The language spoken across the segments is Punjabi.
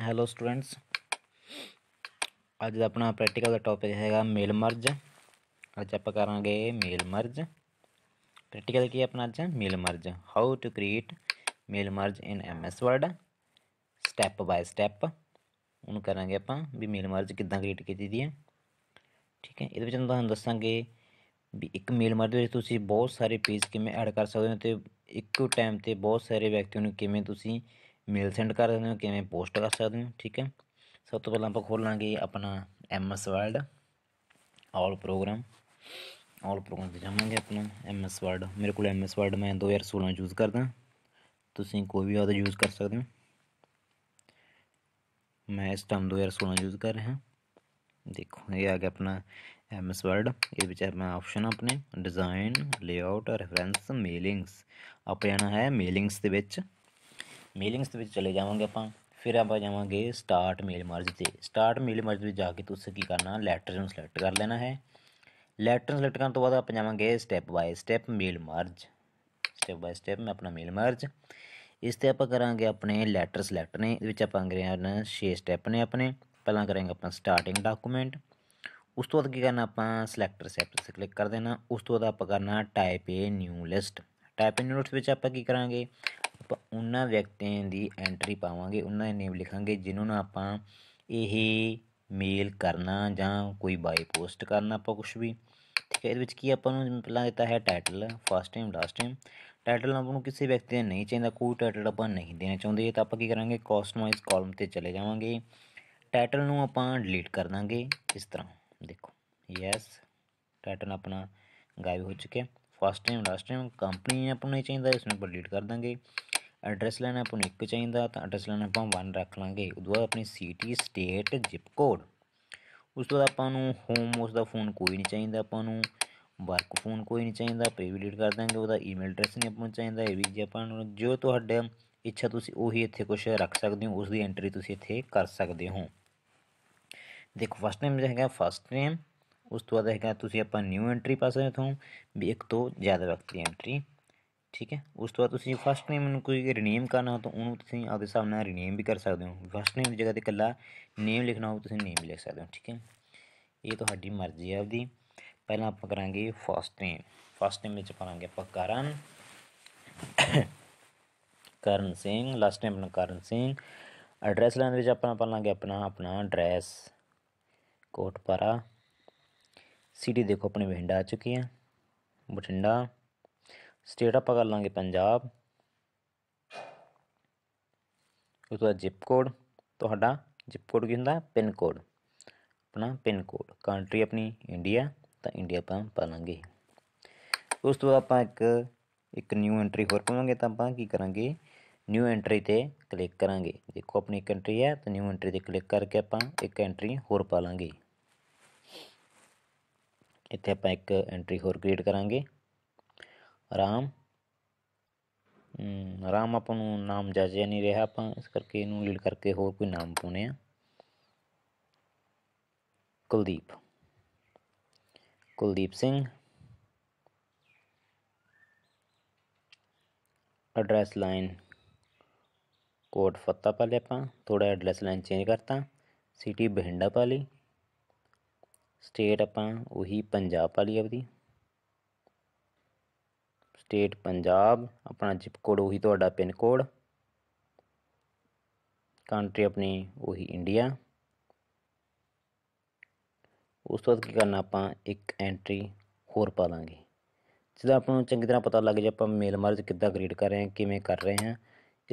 ਹੈਲੋ ਸਟੂਡੈਂਟਸ ਅੱਜ ਦਾ ਆਪਣਾ ਪ੍ਰੈਕਟੀਕਲ ਦਾ ਟੌਪਿਕ ਹੈਗਾ ਮੇਲ ਮਰਜ ਅੱਜ ਆਪਾਂ ਕਰਾਂਗੇ ਮੇਲ ਮਰਜ ਪ੍ਰੈਕਟੀਕਲ ਕੀ ਆਪਣਾ ਅੱਜ mail merge how to create mail merge in MS Word step by step ਉਹਨੂੰ ਕਰਾਂਗੇ ਆਪਾਂ ਵੀ ਮੇਲ ਮਰਜ ਕਿੱਦਾਂ ਕ੍ਰੀਏਟ ਕੀਤੀ ਦੀ ਹੈ ਠੀਕ ਹੈ ਇਹਦੇ ਵਿੱਚ ਤੁਹਾਨੂੰ ਦੱਸਾਂਗੇ ਵੀ ਇੱਕ ਮੇਲ ਮਰਜ ਵਿੱਚ ਤੁਸੀਂ ਬਹੁਤ ਸਾਰੇ ਪੇਜ ਕਿਵੇਂ ਐਡ ਕਰ ਸਕਦੇ ਹੋ ਤੇ ਇੱਕੋ ਟਾਈਮ ਤੇ ਬਹੁਤ ਸਾਰੇ ਵਿਅਕਤੀਆਂ ਨੂੰ ਕਿਵੇਂ ਤੁਸੀਂ मेल सेंड कर सकते हो किमें पोस्ट कर सकते हो ठीक है सब तो पहला आप खोलों अपना M S Word all program all program से जावे अपना एम एस वर्ल्ड मेरे को एम एस वर्ल्ड मैं दो हज़ार सोलह यूज़ करता तुम कोई भी और यूज़ कर सकते हो मैं इस टाइम दो हज़ार सोलह यूज़ कर रहा देखो ये आ गया अपना एम एस वर्ल्ड ऑप्शन अपने डिजाइन लेआउट रेफरेंस मेलिंगस अपना है मेलिंग्स के ਮੇਲਿੰਗਸ ਦੇ ਵਿੱਚ ਚਲੇ ਜਾਵਾਂਗੇ ਆਪਾਂ ਫਿਰ ਆਪਾਂ ਜਾਵਾਂਗੇ ਸਟਾਰਟ ਮੇਲ ਮਰਜ ਤੇ ਸਟਾਰਟ ਮੇਲ ਮਰਜ ਵਿੱਚ ਜਾ ਕੇ ਤੁਸੀਂ ਕੀ ਕਰਨਾ ਲੈਟਰ ਨੂੰ ਸਿਲੈਕਟ ਕਰ ਲੈਣਾ ਹੈ ਲੈਟਰ ਸਿਲੈਕਟ ਕਰਨ ਤੋਂ ਬਾਅਦ ਆਪਾਂ ਜਾਵਾਂਗੇ step by step mail merge step by step ਮੈਂ ਆਪਣਾ ਮੇਲ ਮਰਜ ਇਸ ਤੇ ਆਪਾਂ ਕਰਾਂਗੇ ਆਪਣੇ ਲੈਟਰ ਸਿਲੈਕਟ ਨੇ ਇਹਦੇ ਵਿੱਚ ਆਪਾਂ ਕਰਾਂਗੇ ਹਨ 6 ਸਟੈਪ ਨੇ ਆਪਣੇ ਪਹਿਲਾਂ ਕਰਾਂਗੇ ਆਪਾਂ ਸਟਾਰਟਿੰਗ ਡਾਕੂਮੈਂਟ ਉਸ ਤੋਂ ਬਾਅਦ ਕੀ ਕਰਨਾ ਆਪਾਂ ਸਿਲੈਕਟਰ ਸੈਪ ਤੇ ਕਲਿੱਕ ਕਰ ਦੇਣਾ ਉਸ ਤੋਂ ਬਾਅਦ ਆਪਾਂ ਕਰਨਾ type a new list type in notes ਵਿੱਚ ਆਪਾਂ ਕੀ ਕਰਾਂਗੇ ਆਪਾਂ ਉਹਨਾਂ ਵਿਅਕਤੀਆਂ ਦੀ ਐਂਟਰੀ ਪਾਵਾਂਗੇ ਉਹਨਾਂ ਦੇ ਨੇਮ ਲਿਖਾਂਗੇ ਜਿਨ੍ਹਾਂ ਨੂੰ ਆਪਾਂ ਇਹ ਮੇਲ ਕਰਨਾ ਜਾਂ ਕੋਈ ਬਾਈ ਪੋਸਟ ਕਰਨਾ ਆਪਾਂ ਕੁਝ ਵੀ ਠੀਕ ਹੈ ਇਹਦੇ ਵਿੱਚ ਕੀ ਆਪਾਂ ਨੂੰ ਪਹਿਲਾਂ ਦਿੱਤਾ ਹੈ title first time last time title ਆਪਾਂ ਨੂੰ ਕਿਸੇ ਵਿਅਕਤੀ ਨੇ ਨਹੀਂ ਚਾਹੀਦਾ ਕੋਈ ਟਾਈਟਲ ਆਪਾਂ ਨਹੀਂ ਦੇਣਾ ਚਾਹੁੰਦੇ ਤਾਂ ਆਪਾਂ ਕੀ ਕਰਾਂਗੇ ਕਸਟਮਾਈਜ਼ ਕਾਲਮ ਤੇ ਚਲੇ ਜਾਵਾਂਗੇ ਟਾਈਟਲ ਨੂੰ ਆਪਾਂ ਡਿਲੀਟ ਕਰ ਦਾਂਗੇ ਇਸ ਤਰ੍ਹਾਂ ਦੇਖੋ ਯੈਸ ਟਾਈਟਲ ਆਪਣਾ ਗਾਇਬ ਹੋ ਚੁੱਕਿਆ first time last time company ਆਪਣਾ ਚਾਹੀਦਾ ਇਸ ਨੂੰ ਡਿਲੀਟ ਕਰ ਦਾਂਗੇ ਐਡਰੈਸ ਲੈਣਾ ਆਪਾਂ ਨੂੰ ਇੱਕ ਚਾਹੀਦਾ ਤਾਂ ਐਡਰੈਸ ਲੈਣਾ ਆਪਾਂ 1 ਰੱਖ ਲਾਂਗੇ ਉਦੋਂ ਬਾਅਦ ਆਪਣੀ ਸਿਟੀ ਸਟੇਟ ਜ਼ਿਪ ਕੋਡ ਉਸ ਤੋਂ ਬਾਅਦ ਆਪਾਂ ਨੂੰ ਹੋਮ ਉਸ ਦਾ ਫੋਨ ਕੋਈ ਨਹੀਂ ਚਾਹੀਦਾ ਆਪਾਂ ਨੂੰ ਵਰਕ ਫੋਨ ਕੋਈ ਨਹੀਂ ਚਾਹੀਦਾ ਪ੍ਰੀਵਿਲੇਟ ਕਰ ਦਾਂਗੇ ਉਹਦਾ ਈਮੇਲ ਐਡਰੈਸ ਨਹੀਂ ਆਪਾਂ ਨੂੰ ਚਾਹੀਦਾ ਇਹ ਵੀ ਜੇ ਆਪਾਂ ਨੂੰ ਜੋ ਤੁਹਾਡੇ ਇੱਛਾ ਤੁਸੀਂ ਉਹੀ ਇੱਥੇ ਕੁਝ ਰੱਖ ਸਕਦੇ ਹੋ ਉਸ ਦੀ ਐਂਟਰੀ ਤੁਸੀਂ ਇੱਥੇ ਕਰ ਸਕਦੇ ਹੋ ਦੇਖੋ ਫਸਟ ਨੇਮ ਜਿਹੜਾ ਹੈਗਾ ਫਸਟ ਨੇਮ ਉਸ ਤੋਂ ਬਾਅਦ ਹੈਗਾ ਤੁਸੀਂ ਆਪਾਂ ਨਿਊ ਐਂਟਰੀ ਪਾ ਸਕਦੇ ਹੋ ਵੀ ਇੱਕ ਤੋਂ ਜ਼ਿਆਦਾ ਵਕਤ ਐਂਟਰੀ ठीक है उस तो बाद फस्ट नेम कोई रिनेम करना हो तो आपके हिसाब सामने रिनेम भी कर सद हो फस्ट नेम जगह पर कला नेम लिखना हो तो नेम भी लिख सकते हो ठीक है ये तो मर्जी है आपकी पहले आप करा फस्ट नेम फस्ट नेम पाँगे आप करण करण सिंह लास्ट नेम अपना करण सिंह एड्रैस लाइन अपना पा लाँगे अपना अपना एड्रैस कोटपारा सिटी देखो अपने बठिडा आ चुकी हैं बठिंडा स्टेट आप कर लेंगे पंजाब उस जिपकोड थोड़ा तो जिपकोड की होंगे पिनकोड अपना पिनकोड कंट्री अपनी इंडिया तो इंडिया पर पा लेंगे उस तो आप एक, एक न्यू एंट्री होर पवेंगे तो आप करा न्यू एंट्री पर क्लिक करा देखो अपनी कंट्री है तो न्यू एंट्री पर क्लिक करके अपना एक एंट्री होर पा लेंगे इतने आप एंट्री होर क्रिएट करा ਰਾਮ ਰਾਮ ਆਪਾਂ ਨੂੰ ਨਾਮ ਜਾਜਿਆ ਨਹੀਂ ਰਿਹਾ ਆਪਾਂ ਇਸ ਕਰਕੇ ਇਹਨੂੰ ਲੀਡ ਕਰਕੇ ਹੋਰ ਕੋਈ ਨਾਮ ਪਾਉਨੇ ਆ ਕੁਲਦੀਪ ਕੁਲਦੀਪ ਸਿੰਘ ਐਡਰੈਸ ਲਾਈਨ ਕੋਡ ਫੱਤਾ ਪਾ ਲਿਆ ਆਪਾਂ ਥੋੜਾ ਐਡਰੈਸ ਲਾਈਨ ਚੇਂਜ ਕਰਤਾ ਸਿਟੀ ਬਹਿੰਡਾ ਪਾ ਲਈ ਸਟੇਟ ਆਪਾਂ ਉਹੀ ਪੰਜਾਬ ਲਈ ਆਪਦੀ ਸਟੇਟ ਪੰਜਾਬ ਆਪਣਾ ਜ਼ਿਪ ਕੋਡ ਉਹੀ ਤੁਹਾਡਾ ਪਿਨ ਕੋਡ ਕੰਟਰੀ ਆਪਣੀ ਉਹੀ ਇੰਡੀਆ ਉਸ ਤੋਂ ਬਾਅਦ ਕੀ ਕਰਨਾ ਆਪਾਂ ਇੱਕ ਐਂਟਰੀ ਹੋਰ ਪਾ ਲਾਂਗੇ ਜਿਹਦਾ ਆਪਾਂ ਨੂੰ ਚੰਗੀ ਤਰ੍ਹਾਂ ਪਤਾ ਲੱਗ ਜਾਏ ਆਪਾਂ ਮੇਲ ਮਾਰਜ ਕਿੱਦਾਂ ਕ੍ਰੀਏਟ ਕਰ ਰਹੇ ਹਾਂ ਕਿਵੇਂ ਕਰ ਰਹੇ ਹਾਂ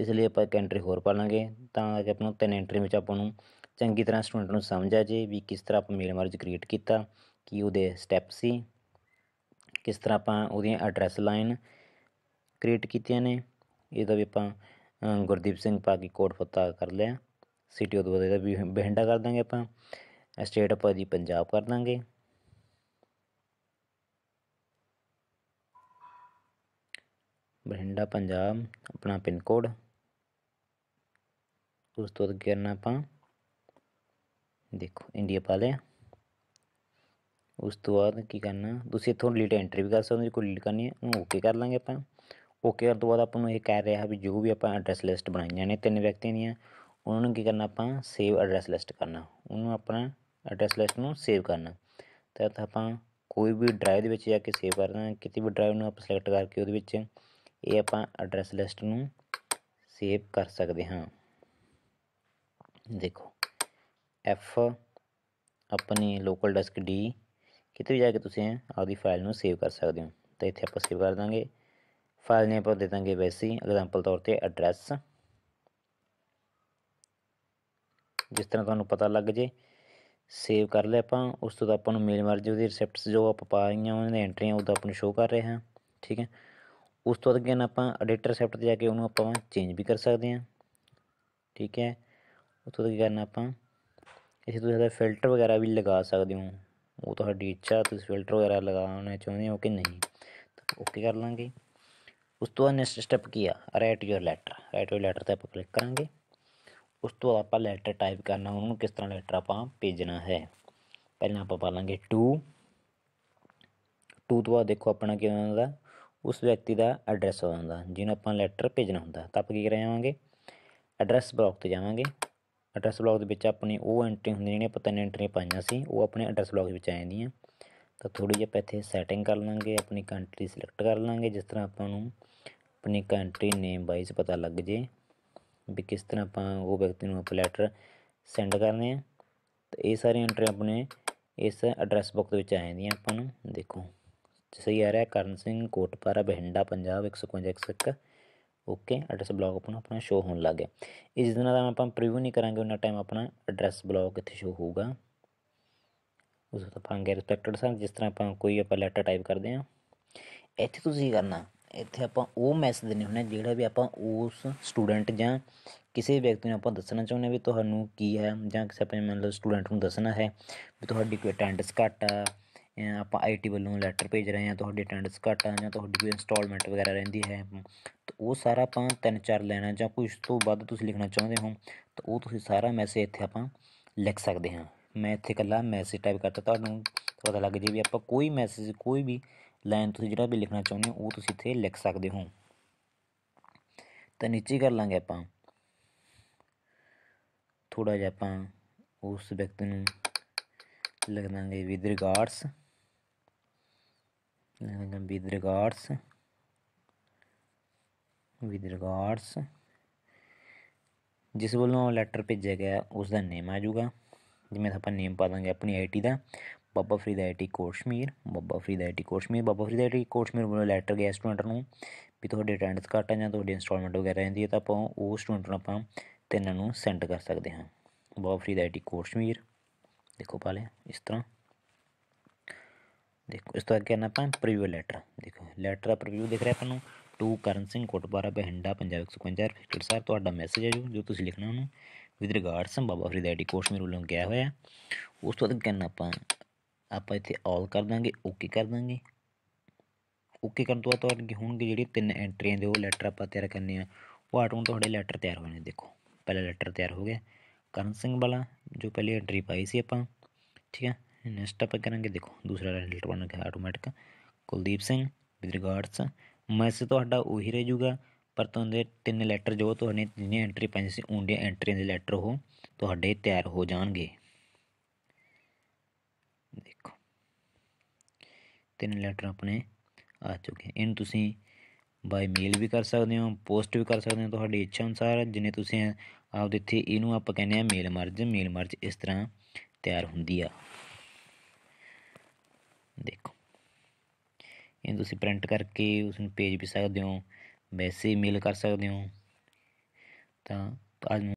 ਇਸ ਲਈ ਆਪਾਂ ਇੱਕ ਐਂਟਰੀ ਹੋਰ ਪਾ ਲਾਂਗੇ ਤਾਂ ਕਿ ਆਪਾਂ ਨੂੰ ਤਿੰਨ ਐਂਟਰੀ ਵਿੱਚ ਆਪਾਂ ਨੂੰ ਚੰਗੀ ਤਰ੍ਹਾਂ ਸਟੂਡੈਂਟ ਨੂੰ ਸਮਝ ਆ ਜੇ ਵੀ ਕਿਸ ਤਰ੍ਹਾਂ ਆਪਾਂ ਮੇਲ ਮਾਰਜ ਕ੍ਰੀਏਟ ਕੀਤਾ ਕੀ ਉਹਦੇ ਸਟੈਪ ਸੀ ਕਿਸ ਤਰ੍ਹਾਂ ਆਪਾਂ ਉਹਦੀਆਂ ਐਡਰੈਸ ਲਾਈਨ ਕ੍ਰੀਏਟ ਕੀਤੀਆਂ ਨੇ ਇਹਦਾ ਵੀ ਆਪਾਂ ਗੁਰਦੀਪ ਸਿੰਘ ਪਾ ਕੇ ਕੋਡ ਪਤਾ ਕਰ ਲਿਆ ਸਿਟੀ ਉਹਦੇ ਬਾਅਦ ਇਹਦਾ ਬਹਿੰਡਾ ਕਰ ਦਾਂਗੇ ਆਪਾਂ ਸਟੇਟ ਆਪਾਂ ਦੀ ਪੰਜਾਬ ਕਰ ਦਾਂਗੇ ਬਹਿੰਡਾ ਪੰਜਾਬ ਆਪਣਾ ਪਿੰਨ ਕੋਡ ਉਸ ਤੋਂ ਅੱਗੇ ਨਾ ਆਪਾਂ ਦੇਖੋ ਇੰਡੀਆ ਪਾ ਲਿਆ ਉਸ ਤੋਂ ਬਾਅਦ ਕੀ ਕਰਨਾ ਤੁਸੀਂ ਇੱਥੋਂ ਡਿਲੀਟ ਐਂਟਰੀ ਵੀ ਕਰ ਸਕਦੇ ਹੋ ਜੇ ਕੋਈ ਡਿਲੀਟ ਕਰਨੀ ਹੈ ਉਹਨੂੰ ਓਕੇ ਕਰ ਲਾਂਗੇ ਆਪਾਂ ਓਕੇ ਕਰਨ ਤੋਂ ਬਾਅਦ ਆਪਾਂ ਨੂੰ ਇਹ ਕਹਿ ਰਿਹਾ ਵੀ ਜੋ ਵੀ ਆਪਾਂ ਐਡਰੈਸ ਲਿਸਟ ਬਣਾਈਆਂ ਨੇ ਤਿੰਨ ਵਿਅਕਤੀਆਂ ਦੀਆਂ ਉਹਨਾਂ ਨੂੰ ਕੀ ਕਰਨਾ ਆਪਾਂ ਸੇਵ ਐਡਰੈਸ ਲਿਸਟ ਕਰਨਾ ਉਹਨੂੰ ਆਪਣਾ ਐਡਰੈਸ ਲਿਸਟ ਨੂੰ ਸੇਵ ਕਰਨਾ ਤਾਂ ਆਪਾਂ ਕੋਈ ਵੀ ਡਰਾਈਵ ਦੇ ਵਿੱਚ ਜਾ ਕੇ ਸੇਵ ਕਰਨਾ ਕਿਤੇ ਵੀ ਡਰਾਈਵ ਨੂੰ ਆਪਾਂ ਸਿਲੈਕਟ ਕਰਕੇ ਉਹਦੇ ਵਿੱਚ ਇਹ ਆਪਾਂ ਐਡਰੈਸ ਲਿਸਟ ਨੂੰ ਸੇਵ ਕਰ ਸਕਦੇ ਹਾਂ ਦੇਖੋ ਐਫ ਆਪਣੀ ਲੋਕਲ ਡਿਸਕ ਡੀ कितने भी जाके तुम आपकी फाइल में सेव कर सकते हो तो इतने आप सेव कर देंगे फाइल नेम पर दे देंगे वैसे एग्जाम्पल तौर पर एड्रैस जिस तरह थानू पता लग जाए सेव कर लिया अपना उस तो अपन मेल मार जो रिसैप्ट जो आप पाइया उन्होंने एंट्रियाँ उदा अपन शो कर रहे हैं ठीक है उस तो अगर आप अडिटर रिसैप्ट जाके चेंज भी कर सकते हैं ठीक है उस तो करना आप फिल्टर वगैरह भी लगा सकते हो ਉਹ ਤੁਹਾਡੀ ਇੱਛਾ ਤੁਸੀਂ ਫਿਲਟਰ ਵਗੈਰਾ ਲਗਾਉਣਾ ਚਾਹੁੰਦੇ ਹੋ ਕਿ ਨਹੀਂ ਓਕੇ ਕਰ ਲਾਂਗੇ ਉਸ ਤੋਂ ਬਾਅਦ ਨੈਕਸਟ ਸਟੈਪ ਕੀ ਆ write your letter write your letter ਤੇ ਆਪਾਂ ਕਲਿੱਕ ਕਰਾਂਗੇ ਉਸ ਤੋਂ ਬਾਅਦ ਆਪਾਂ ਲੈਟਰ ਟਾਈਪ ਕਰਨਾ ਉਹਨੂੰ ਕਿਸ ਤਰ੍ਹਾਂ ਲੈਟਰ ਆਪਾਂ ਭੇਜਣਾ ਹੈ ਪਹਿਲਾਂ ਆਪਾਂ ਪਾ ਲਾਂਗੇ 2 2 ਤੋਂ ਬਾਅਦ ਦੇਖੋ ਆਪਣਾ ਕੀ ਆਉਂਦਾ ਉਸ ਵਿਅਕਤੀ ਦਾ ਐਡਰੈਸ ਆਉਂਦਾ ਜਿਹਨੂੰ ਆਪਾਂ ਲੈਟਰ ਭੇਜਣਾ ਹੁੰਦਾ ਤਾਂ ਆਪਾਂ ਕੀ ਕਰਾਂਗੇ ਐਡਰੈਸ ਬਲੌਕ ਤੇ ਜਾਵਾਂਗੇ ਐਡਰੈਸ ਬਲੌਗ ਦੇ ਵਿੱਚ ਆਪਣੀ ਉਹ ਐਂਟਰੀ ਹੁੰਦੀ ਜਿਹੜੀਆਂ ਆਪਾਂ ਤਿੰਨ ਐਂਟਰੀ ਪਾਈਆਂ ਸੀ ਉਹ ਆਪਣੇ ਐਡਰੈਸ ਬਲੌਗ ਦੇ ਵਿੱਚ ਆ ਜਾਂਦੀਆਂ ਤਾਂ ਥੋੜੀ ਜਿਹੀ ਆਪਾਂ ਇੱਥੇ ਸੈਟਿੰਗ ਕਰ ਲਾਂਗੇ ਆਪਣੀ ਕੰਟਰੀ ਸਿਲੈਕਟ ਕਰ ਲਾਂਗੇ ਜਿਸ ਤਰ੍ਹਾਂ ਆਪਾਂ ਨੂੰ ਆਪਣੀ ਕੰਟਰੀ ਨੇਮ ਵਾਈਸ ਪਤਾ ਲੱਗ ਜੇ ਵੀ ਕਿਸ ਤਰ੍ਹਾਂ ਆਪਾਂ ਉਹ ਵਿਅਕਤੀ ਨੂੰ ਆਪਣਾ ਲੈਟਰ ਸੈਂਡ ਕਰਨੇ ਆ ਤੇ ਇਹ ਸਾਰੀ ਐਂਟਰੀ ਆਪਣੇ ਇਸ ਐਡਰੈਸ ਬੁੱਕ ਦੇ ਵਿੱਚ ਆ ਜਾਂਦੀਆਂ ਆਪਾਂ ਨੂੰ ਦੇਖੋ ਸਹੀ ਆ ਰਿਹਾ ਕਰਨ ਸਿੰਘ ਕੋਟਪਾਰਾ Bathinda Punjab 151 okay address block ਆਪਣਾ ਆਪਣਾ ਸ਼ੋ ਹੋਣ ਲੱਗ ਗਿਆ ਇਸ ਦਿਨਾਂ ਦਾ ਆਪਾਂ ਪ੍ਰੀਵਿਊ ਨਹੀਂ ਕਰਾਂਗੇ ਉਹਨਾਂ ਟਾਈਮ ਆਪਣਾ ਐਡਰੈਸ ਬਲੌਕ ਇੱਥੇ ਸ਼ੋ ਹੋਊਗਾ ਉਸ ਤੋਂ ਆਪਾਂ ਗੈਰ ਰਿਸਪੈਕਟਡ ਸਾਂ ਜਿਸ ਤਰ੍ਹਾਂ ਆਪਾਂ ਕੋਈ ਆਪਾਂ ਲੈਟਰ ਟਾਈਪ ਕਰਦੇ ਹਾਂ ਇੱਥੇ ਤੁਸੀਂ ਕਰਨਾ ਇੱਥੇ ਆਪਾਂ ਉਹ ਮੈਸੇਜ ਦੇਣੇ ਹੁੰਦੇ ਜਿਹੜਾ ਵੀ ਆਪਾਂ ਉਸ ਸਟੂਡੈਂਟ ਜਾਂ ਕਿਸੇ ਵਿਅਕਤੀ ਨੂੰ ਆਪਾਂ ਦੱਸਣਾ ਚਾਹੁੰਦੇ ਵੀ ਤੁਹਾਨੂੰ ਕੀ ਹੈ ਜਾਂ ਕਿਸੇ ਆਪਣੇ ਮੰਨ ਲਓ ਸਟੂਡੈਂਟ ਨੂੰ ਦੱਸਣਾ ਹੈ ਵੀ ਤੁਹਾਡੀ ਕੋਈ ਅਟੈਂਡੈਂਸ ਘੱਟ ਆ ਆਪਾਂ ਆਈਟੀ ਵੱਲੋਂ ਲੈਟਰ ਭੇਜ ਰਹੇ ਹਾਂ ਤੁਹਾਡੇ ਅਟੈਂਡੈਂਸ ਘਟ ਆ ਜਾਂ ਤੁਹਾਡੀ ਕੋਈ ਇੰਸਟਾਲਮੈਂਟ ਵਗੈਰਾ ਰਹਿੰਦੀ ਹੈ ਤਾਂ ਉਹ ਸਾਰਾ ਆਪਾਂ ਤਿੰਨ ਚਾਰ ਲੈਣਾ ਜਾਂ ਕੁਝ ਤੋਂ ਵੱਧ ਤੁਸੀਂ ਲਿਖਣਾ ਚਾਹੁੰਦੇ ਹੋ ਤਾਂ ਉਹ ਤੁਸੀਂ ਸਾਰਾ ਮੈਸੇਜ ਇੱਥੇ ਆਪਾਂ ਲਿਖ ਸਕਦੇ ਹਾਂ ਮੈਂ ਇੱਥੇ ਇਕੱਲਾ ਮੈਸੇਜ ਟਾਈਪ ਕਰਤਾ ਤੁਹਾਨੂੰ ਪਤਾ ਲੱਗ ਜੇ ਵੀ ਆਪਾਂ ਕੋਈ ਮੈਸੇਜ ਕੋਈ ਵੀ ਲਾਈਨ ਤੁਸੀਂ ਜਿਹੜਾ ਵੀ ਲਿਖਣਾ ਚਾਹੁੰਦੇ ਹੋ ਉਹ ਤੁਸੀਂ ਇੱਥੇ ਲਿਖ ਸਕਦੇ ਹੋ ਤਾਂ ਨੀਚੇ ਕਰ ਲਾਂਗੇ ਆਪਾਂ ਥੋੜਾ ਜਿਹਾ ਆਪਾਂ ਉਸ ਵਿਅਕਤੀ ਨੂੰ ਲਿਖ ਦਾਂਗੇ with regards with regards with regards ਜਿਸ ਵੱਲੋਂ ਲੈਟਰ ਭੇਜਿਆ ਗਿਆ ਉਸ ਦਾ ਨੇਮ ਆ ਜਾਊਗਾ ਜਿਵੇਂ ਆਪਾਂ ਨੇਮ ਪਾ ਦਾਂਗੇ ਆਪਣੀ ਆਈਟੀ ਦਾ Baba Farid IT Kotshamir Baba Farid IT Kotshamir Baba Farid IT Kotshamir ਵੱਲੋਂ ਲੈਟਰ ਗਿਆ ਸਟੂਡੈਂਟ ਨੂੰ ਵੀ ਤੁਹਾਡੇ ਅਟੈਂਡੈਂਸ ਘੱਟ ਆ ਜਾਂ ਤੁਹਾਡੀ ਇਨਸਟਾਲਮੈਂਟ ਵਗੈਰਾ ਰਹਿੰਦੀ ਹੈ ਤਾਂ ਆਪਾਂ ਉਹ ਸਟੂਡੈਂਟ ਨੂੰ ਆਪਾਂ ਤਿੰਨਾਂ ਨੂੰ ਸੈਂਡ ਕਰ ਸਕਦੇ ਹਾਂ ਬਾਬਾ ਫਰੀਦ ਆਈਟੀ ਕੋਸ਼ਮੀਰ ਦੇਖੋ ਪਾ ਲਿਆ ਇਸ ਤਰ੍ਹਾਂ ਦੇਖੋ इस तो आगे ਨਾ ਆਪਾਂ ਪ੍ਰੀਵਿਊ ਲੈਟਰ ਦੇਖੋ ਲੈਟਰ ਆ ਪ੍ਰੀਵਿਊ ਦਿਖ ਰਿਹਾ ਤੁਹਾਨੂੰ ਨੂੰ ਟੂ ਕਰਨ ਸਿੰਘ ਕੋਟਪਾਰਾ ਬਹਿੰਡਾ ਪੰਜਾਬ 155 ਫਿਰ ਸਰ ਤੁਹਾਡਾ ਮੈਸੇਜ ਹੈ ਜੋ ਜੋ ਤੁਸੀਂ ਲਿਖਣਾ ਉਹਨੂੰ with regards Baba Farid ID course ਮੇਰੇ ਵੱਲੋਂ ਗਿਆ ਹੋਇਆ ਉਸ ਤੋਂ ਬਾਅਦ ਕਹਿੰਨਾ ਆਪਾਂ ਆਪਾਂ ਇੱਥੇ ਆਲ ਕਰ ਦਾਂਗੇ ਓਕੇ ਕਰ ਦਾਂਗੇ ਓਕੇ ਕਰਨ ਤੋਂ ਬਾਅਦ ਤੁਹਾਡੇ ਹੋਣਗੇ ਜਿਹੜੇ ਤਿੰਨ ਐਂਟਰੀਆਂ ਦੇ ਉਹ ਲੈਟਰ ਆਪਾਂ ਤਿਆਰ ਕਰਨੇ ਆ ਉਹ ਆਟੋਂ ਤੁਹਾਡੇ ਲੈਟਰ ਤਿਆਰ ਹੋਣੇ ਦੇਖੋ ਪਹਿਲਾ ਲੈਟਰ ਤਿਆਰ ਹੋ ਗਿਆ ਕਰਨ ਸਿੰਘ ਵਾਲਾ ਜੋ ਪਹਿਲੇ ਐਂਟਰੀ ਪਾਈ ਸੀ ਆਪਾਂ ਠੀਕ ਹੈ ਨੈਕਸਟ टॉपिक ਕਰਾਂਗੇ ਦੇਖੋ ਦੂਸਰਾ ਰੈਂਡਲਟ ਬਣ ਕੇ automatic Kuldeep Singh with regards message ਤੁਹਾਡਾ ਉਹੀ ਰਹਿ ਜਾਊਗਾ ਪਰ ਤੁਹਾਡੇ ਤਿੰਨ ਲੈਟਰ ਜੋ ਤੁਹਾਨੇ ਜਿੰਨੇ ਐਂਟਰੀ ਪਾਈ ਸੀ ਉਹਦੇ ਐਂਟਰੀਆਂ ਦੇ ਲੈਟਰ ਉਹ ਤੁਹਾਡੇ ਤਿਆਰ ਹੋ ਜਾਣਗੇ ਦੇਖੋ ਤਿੰਨ ਲੈਟਰ ਆਪਣੇ ਆ ਚੁੱਕੇ ਇਹਨੂੰ ਤੁਸੀਂ ਬਾਈ ਮੇਲ ਵੀ ਕਰ ਸਕਦੇ ਹੋ ਪੋਸਟ ਵੀ ਕਰ ਸਕਦੇ ਹੋ ਤੁਹਾਡੀ ਇੱਛਾ ਅਨੁਸਾਰ ਜਿੰਨੇ ਤੁਸੀਂ ਆਪ ਦਿੱਤੀ ਇਹਨੂੰ ਆਪਾਂ ਕਹਿੰਦੇ ਆ ਮੇਲ ਮਰਜ ਮੇਲ ਮਰਜ ਇਸ ਤਰ੍ਹਾਂ ਤਿਆਰ ਹੁੰਦੀ ਆ ਦੇਖੋ ਇਹ ਤੁਸੀਂ ਪ੍ਰਿੰਟ ਕਰਕੇ ਉਸ ਨੂੰ ਪੇਜ ਵੀ ਸਕਦੇ ਹੋ ਵੈਸੇ ਮੇਲ ਕਰ ਸਕਦੇ ਹੋ ਤਾਂ ਅੱਜ